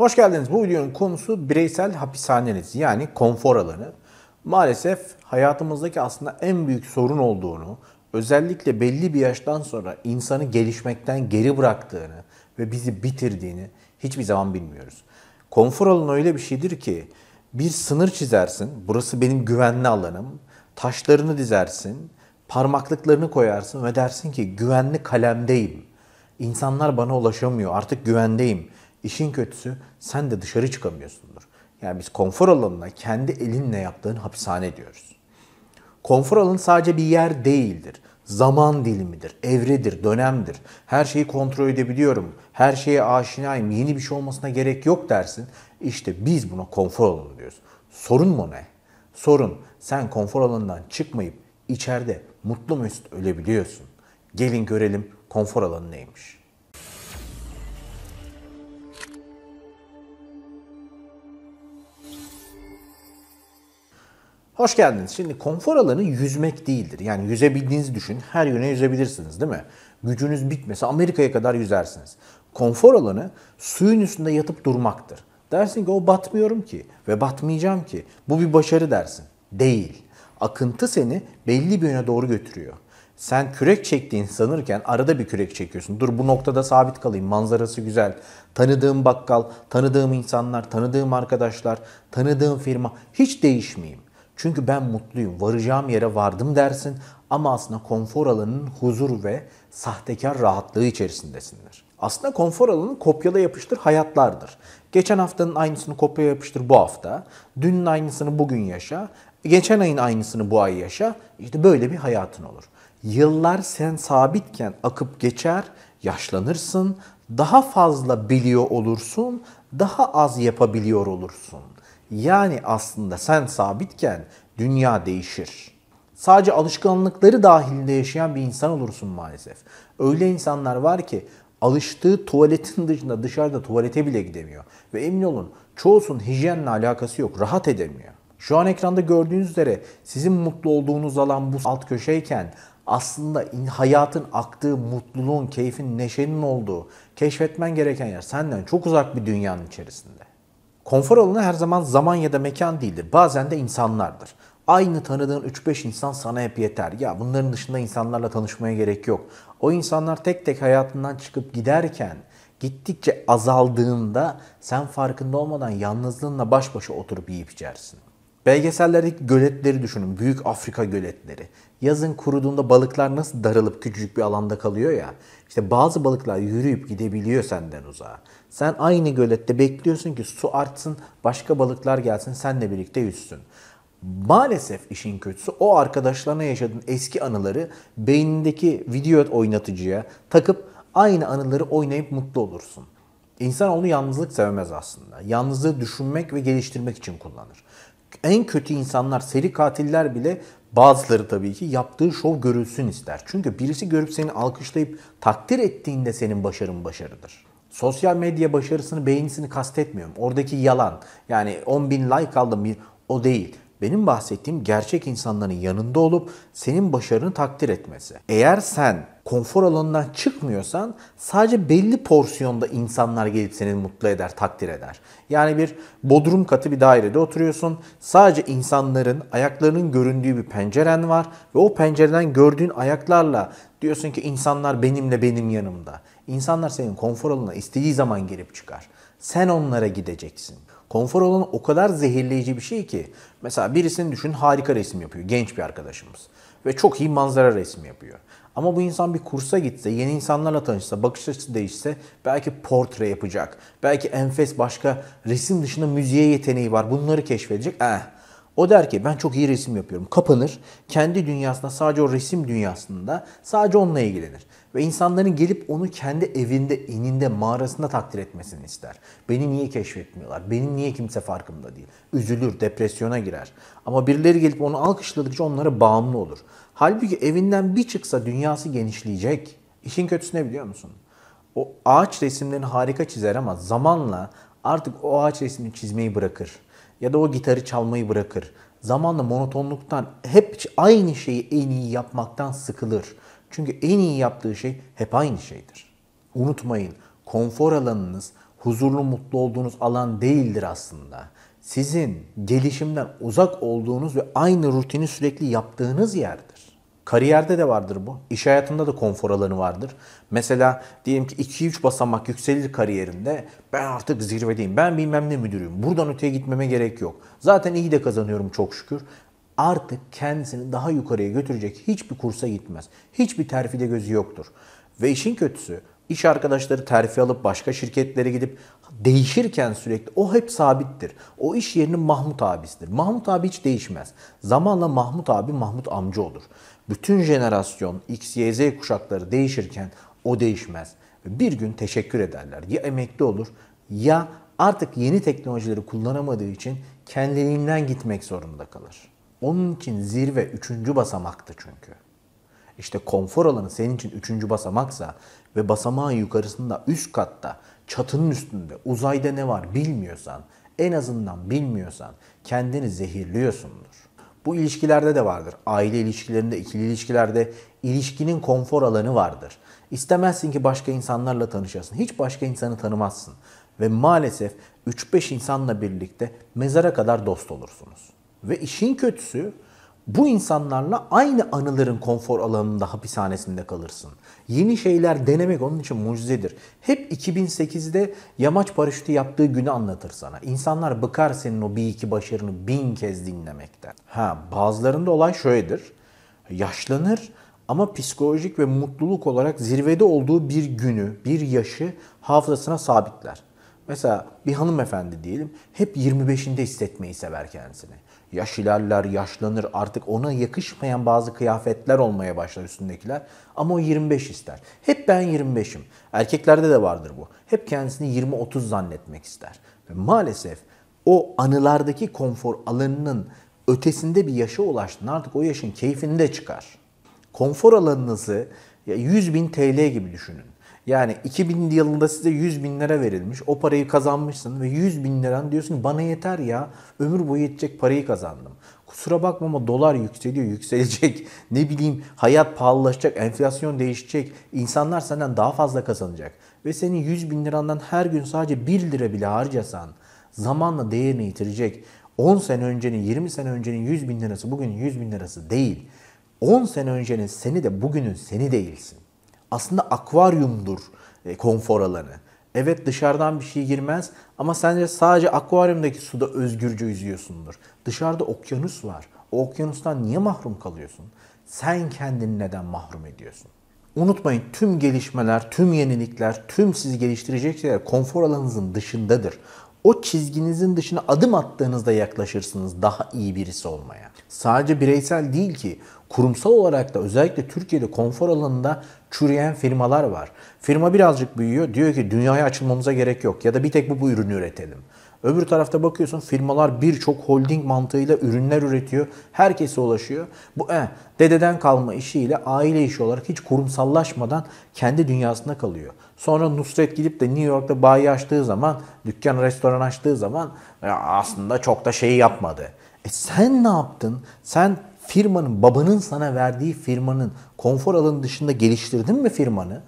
Hoş geldiniz. Bu videonun konusu bireysel hapishaneniz yani konfor alanı. Maalesef hayatımızdaki aslında en büyük sorun olduğunu, özellikle belli bir yaştan sonra insanı gelişmekten geri bıraktığını ve bizi bitirdiğini hiçbir zaman bilmiyoruz. Konfor alanı öyle bir şeydir ki bir sınır çizersin, burası benim güvenli alanım, taşlarını dizersin, parmaklıklarını koyarsın ve dersin ki güvenli kalemdeyim. İnsanlar bana ulaşamıyor, artık güvendeyim. İşin kötüsü sen de dışarı çıkamıyorsundur. Yani biz konfor alanına kendi elinle yaptığın hapishane diyoruz. Konfor alanı sadece bir yer değildir. Zaman dilimidir, evredir, dönemdir. Her şeyi kontrol edebiliyorum, her şeye aşinayım, yeni bir şey olmasına gerek yok dersin. İşte biz buna konfor alanı diyoruz. Sorun mu ne? Sorun sen konfor alanından çıkmayıp içeride mutlu mesut ölebiliyorsun. Gelin görelim konfor alanı neymiş. Hoş geldiniz. Şimdi konfor alanı yüzmek değildir. Yani yüzebildiğinizi düşün. Her yöne yüzebilirsiniz değil mi? Gücünüz bitmese Amerika'ya kadar yüzersiniz. Konfor alanı suyun üstünde yatıp durmaktır. Dersin ki o batmıyorum ki ve batmayacağım ki. Bu bir başarı dersin. Değil. Akıntı seni belli bir yöne doğru götürüyor. Sen kürek çektiğini sanırken arada bir kürek çekiyorsun. Dur bu noktada sabit kalayım. Manzarası güzel. Tanıdığım bakkal, tanıdığım insanlar, tanıdığım arkadaşlar, tanıdığım firma. Hiç değişmeyeyim. Çünkü ben mutluyum, varacağım yere vardım dersin ama aslında konfor alanının huzur ve sahtekar rahatlığı içerisindesindir. Aslında konfor alanı kopyala yapıştır hayatlardır. Geçen haftanın aynısını kopya yapıştır bu hafta, dünün aynısını bugün yaşa, geçen ayın aynısını bu ay yaşa. İşte böyle bir hayatın olur. Yıllar sen sabitken akıp geçer, yaşlanırsın, daha fazla biliyor olursun, daha az yapabiliyor olursun. Yani aslında sen sabitken dünya değişir. Sadece alışkanlıkları dahilinde yaşayan bir insan olursun maalesef. Öyle insanlar var ki alıştığı tuvaletin dışında dışarıda tuvalete bile gidemiyor. Ve emin olun çoğusun hijyenle alakası yok. Rahat edemiyor. Şu an ekranda gördüğünüz üzere sizin mutlu olduğunuz alan bu alt köşeyken aslında hayatın aktığı mutluluğun, keyfin, neşenin olduğu, keşfetmen gereken yer senden çok uzak bir dünyanın içerisinde. Konfor alanı her zaman zaman ya da mekan değildir. Bazen de insanlardır. Aynı tanıdığın 3-5 insan sana hep yeter. Ya bunların dışında insanlarla tanışmaya gerek yok. O insanlar tek tek hayatından çıkıp giderken gittikçe azaldığında sen farkında olmadan yalnızlığınla baş başa oturup yiyip içersin. Belgesellerdeki göletleri düşünün. Büyük Afrika göletleri. Yazın kuruduğunda balıklar nasıl darılıp küçücük bir alanda kalıyor ya. İşte bazı balıklar yürüyüp gidebiliyor senden uzağa. Sen aynı gölette bekliyorsun ki su artsın, başka balıklar gelsin, senle birlikte yüzsün. Maalesef işin kötüsü o arkadaşlarına yaşadığın eski anıları beynindeki video oynatıcıya takıp aynı anıları oynayıp mutlu olursun. İnsan onu yalnızlık sevmez aslında. Yalnızlığı düşünmek ve geliştirmek için kullanır en kötü insanlar, seri katiller bile bazıları tabii ki yaptığı şov görülsün ister. Çünkü birisi görüp seni alkışlayıp takdir ettiğinde senin başarın başarıdır. Sosyal medya başarısını, beğenisini kastetmiyorum. Oradaki yalan yani 10 bin like aldım bir o değil benim bahsettiğim gerçek insanların yanında olup senin başarını takdir etmesi. Eğer sen konfor alanından çıkmıyorsan sadece belli porsiyonda insanlar gelip seni mutlu eder, takdir eder. Yani bir bodrum katı bir dairede oturuyorsun. Sadece insanların ayaklarının göründüğü bir penceren var ve o pencereden gördüğün ayaklarla diyorsun ki insanlar benimle benim yanımda. İnsanlar senin konfor alanına istediği zaman gelip çıkar. Sen onlara gideceksin. Konfor alanı o kadar zehirleyici bir şey ki. Mesela birisini düşün harika resim yapıyor. Genç bir arkadaşımız. Ve çok iyi manzara resmi yapıyor. Ama bu insan bir kursa gitse, yeni insanlarla tanışsa, bakış açısı değişse belki portre yapacak. Belki enfes başka resim dışında müziğe yeteneği var. Bunları keşfedecek. Eh, o der ki ben çok iyi resim yapıyorum. Kapanır. Kendi dünyasında sadece o resim dünyasında sadece onunla ilgilenir. Ve insanların gelip onu kendi evinde, ininde, mağarasında takdir etmesini ister. Beni niye keşfetmiyorlar? Benim niye kimse farkında değil? Üzülür, depresyona girer. Ama birileri gelip onu alkışladıkça onlara bağımlı olur. Halbuki evinden bir çıksa dünyası genişleyecek. İşin kötüsü ne biliyor musun? O ağaç resimlerini harika çizer ama zamanla artık o ağaç resmini çizmeyi bırakır ya da o gitarı çalmayı bırakır. Zamanla monotonluktan hep aynı şeyi en iyi yapmaktan sıkılır. Çünkü en iyi yaptığı şey hep aynı şeydir. Unutmayın, konfor alanınız huzurlu mutlu olduğunuz alan değildir aslında. Sizin gelişimden uzak olduğunuz ve aynı rutini sürekli yaptığınız yerdir. Kariyerde de vardır bu. İş hayatında da konfor alanı vardır. Mesela diyelim ki 2-3 basamak yükselir kariyerinde ben artık zirvedeyim. Ben bilmem ne müdürüyüm. Buradan öteye gitmeme gerek yok. Zaten iyi de kazanıyorum çok şükür. Artık kendisini daha yukarıya götürecek hiçbir kursa gitmez. Hiçbir terfide gözü yoktur. Ve işin kötüsü iş arkadaşları terfi alıp başka şirketlere gidip değişirken sürekli o hep sabittir. O iş yerinin Mahmut abisidir. Mahmut abi hiç değişmez. Zamanla Mahmut abi Mahmut amca olur. Bütün jenerasyon X, Y, Z kuşakları değişirken o değişmez. Bir gün teşekkür ederler. Ya emekli olur ya artık yeni teknolojileri kullanamadığı için kendiliğinden gitmek zorunda kalır. Onun için zirve üçüncü basamaktı çünkü. İşte konfor alanı senin için üçüncü basamaksa ve basamağın yukarısında üst katta çatının üstünde uzayda ne var bilmiyorsan en azından bilmiyorsan kendini zehirliyorsundur. Bu ilişkilerde de vardır. Aile ilişkilerinde, ikili ilişkilerde ilişkinin konfor alanı vardır. İstemezsin ki başka insanlarla tanışasın. Hiç başka insanı tanımazsın. Ve maalesef 3-5 insanla birlikte mezara kadar dost olursunuz. Ve işin kötüsü bu insanlarla aynı anıların konfor alanında hapishanesinde kalırsın. Yeni şeyler denemek onun için mucizedir. Hep 2008'de yamaç paraşütü yaptığı günü anlatır sana. İnsanlar bıkar senin o bir iki başarını bin kez dinlemekten. Ha bazılarında olay şöyledir. Yaşlanır ama psikolojik ve mutluluk olarak zirvede olduğu bir günü, bir yaşı hafızasına sabitler. Mesela bir hanımefendi diyelim hep 25'inde hissetmeyi sever kendisini yaş ilerler, yaşlanır artık ona yakışmayan bazı kıyafetler olmaya başlar üstündekiler. Ama o 25 ister. Hep ben 25'im. Erkeklerde de vardır bu. Hep kendisini 20-30 zannetmek ister. Ve maalesef o anılardaki konfor alanının ötesinde bir yaşa ulaştın artık o yaşın keyfinde çıkar. Konfor alanınızı 100 bin TL gibi düşünün. Yani 2000 yılında size 100 bin lira verilmiş. O parayı kazanmışsın ve 100 bin liran diyorsun ki bana yeter ya. Ömür boyu yetecek parayı kazandım. Kusura bakma ama dolar yükseliyor, yükselecek. Ne bileyim hayat pahalılaşacak, enflasyon değişecek. İnsanlar senden daha fazla kazanacak. Ve senin 100 bin lirandan her gün sadece 1 lira bile harcasan zamanla değerini yitirecek. 10 sene öncenin, 20 sene öncenin 100 bin lirası bugün 100 bin lirası değil. 10 sene öncenin seni de bugünün seni değilsin aslında akvaryumdur e, konfor alanı. Evet dışarıdan bir şey girmez ama sence sadece akvaryumdaki suda özgürce yüzüyorsundur. Dışarıda okyanus var. O okyanustan niye mahrum kalıyorsun? Sen kendini neden mahrum ediyorsun? Unutmayın tüm gelişmeler, tüm yenilikler, tüm sizi geliştirecek şeyler konfor alanınızın dışındadır o çizginizin dışına adım attığınızda yaklaşırsınız daha iyi birisi olmaya. Sadece bireysel değil ki kurumsal olarak da özellikle Türkiye'de konfor alanında çürüyen firmalar var. Firma birazcık büyüyor diyor ki dünyaya açılmamıza gerek yok ya da bir tek bu, bu ürünü üretelim. Öbür tarafta bakıyorsun firmalar birçok holding mantığıyla ürünler üretiyor. Herkese ulaşıyor. Bu e, dededen kalma işiyle aile işi olarak hiç kurumsallaşmadan kendi dünyasında kalıyor. Sonra Nusret gidip de New York'ta bayi açtığı zaman, dükkan restoran açtığı zaman ya e, aslında çok da şeyi yapmadı. E sen ne yaptın? Sen firmanın, babanın sana verdiği firmanın konfor alanı dışında geliştirdin mi firmanı?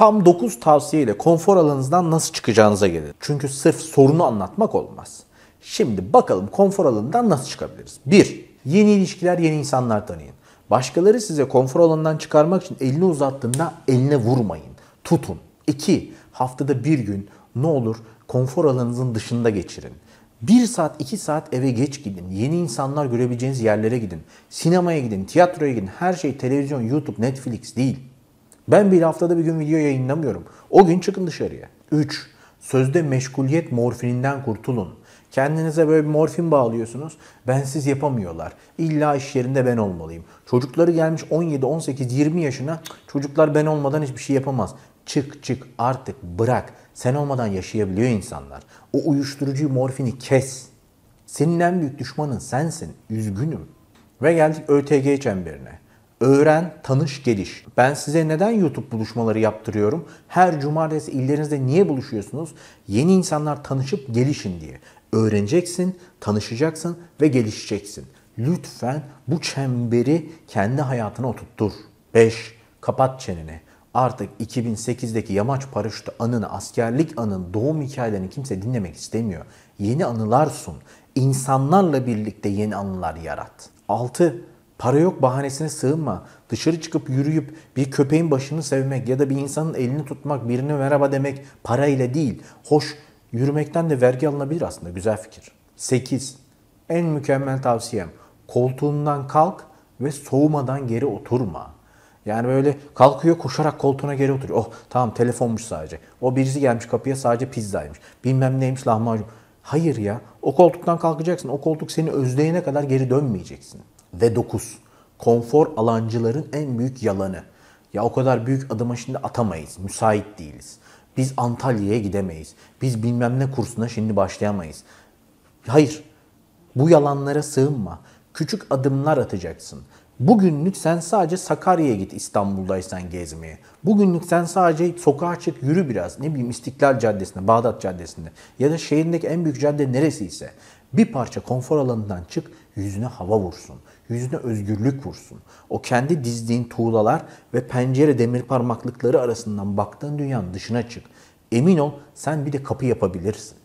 Tam 9 tavsiye ile konfor alanınızdan nasıl çıkacağınıza gelin. Çünkü sırf sorunu anlatmak olmaz. Şimdi bakalım konfor alanından nasıl çıkabiliriz? 1. Yeni ilişkiler, yeni insanlar tanıyın. Başkaları size konfor alanından çıkarmak için elini uzattığında eline vurmayın. Tutun. 2. Haftada bir gün ne olur konfor alanınızın dışında geçirin. 1 saat 2 saat eve geç gidin. Yeni insanlar görebileceğiniz yerlere gidin. Sinemaya gidin, tiyatroya gidin. Her şey televizyon, YouTube, Netflix değil. Ben bir haftada bir gün video yayınlamıyorum. O gün çıkın dışarıya. 3. Sözde meşguliyet morfininden kurtulun. Kendinize böyle bir morfin bağlıyorsunuz. Bensiz yapamıyorlar. İlla iş yerinde ben olmalıyım. Çocukları gelmiş 17, 18, 20 yaşına çocuklar ben olmadan hiçbir şey yapamaz. Çık çık artık bırak. Sen olmadan yaşayabiliyor insanlar. O uyuşturucuyu morfini kes. Senin en büyük düşmanın sensin. Üzgünüm. Ve geldik ÖTG çemberine. Öğren, tanış, geliş. Ben size neden YouTube buluşmaları yaptırıyorum? Her cumartesi illerinizde niye buluşuyorsunuz? Yeni insanlar tanışıp gelişin diye. Öğreneceksin, tanışacaksın ve gelişeceksin. Lütfen bu çemberi kendi hayatına oturttur. 5. Kapat çeneni. Artık 2008'deki yamaç paraşütü anını, askerlik anın, doğum hikayelerini kimse dinlemek istemiyor. Yeni anılar sun. İnsanlarla birlikte yeni anılar yarat. 6 Para yok bahanesine sığınma. Dışarı çıkıp yürüyüp bir köpeğin başını sevmek ya da bir insanın elini tutmak, birine merhaba demek parayla değil. Hoş yürümekten de vergi alınabilir aslında. Güzel fikir. 8. En mükemmel tavsiyem. Koltuğundan kalk ve soğumadan geri oturma. Yani böyle kalkıyor koşarak koltuğuna geri oturuyor. Oh tamam telefonmuş sadece. O birisi gelmiş kapıya sadece pizzaymış. Bilmem neymiş lahmacun. Hayır ya o koltuktan kalkacaksın. O koltuk seni özleyene kadar geri dönmeyeceksin. Ve 9. Konfor alancıların en büyük yalanı. Ya o kadar büyük adıma şimdi atamayız. Müsait değiliz. Biz Antalya'ya gidemeyiz. Biz bilmem ne kursuna şimdi başlayamayız. Hayır. Bu yalanlara sığınma. Küçük adımlar atacaksın. Bugünlük sen sadece Sakarya'ya git İstanbul'daysan gezmeye. Bugünlük sen sadece sokağa çık yürü biraz. Ne bileyim İstiklal Caddesi'nde, Bağdat Caddesi'nde ya da şehrindeki en büyük cadde neresiyse. Bir parça konfor alanından çık yüzüne hava vursun. Yüzüne özgürlük vursun. O kendi dizdiğin tuğlalar ve pencere demir parmaklıkları arasından baktığın dünyanın dışına çık. Emin ol sen bir de kapı yapabilirsin.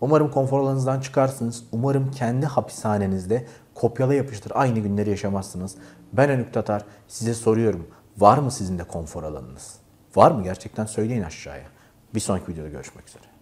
Umarım konfor alanınızdan çıkarsınız. Umarım kendi hapishanenizde kopyala yapıştır aynı günleri yaşamazsınız. Ben Önük Tatar size soruyorum. Var mı sizin de konfor alanınız? Var mı? Gerçekten söyleyin aşağıya. Bir sonraki videoda görüşmek üzere.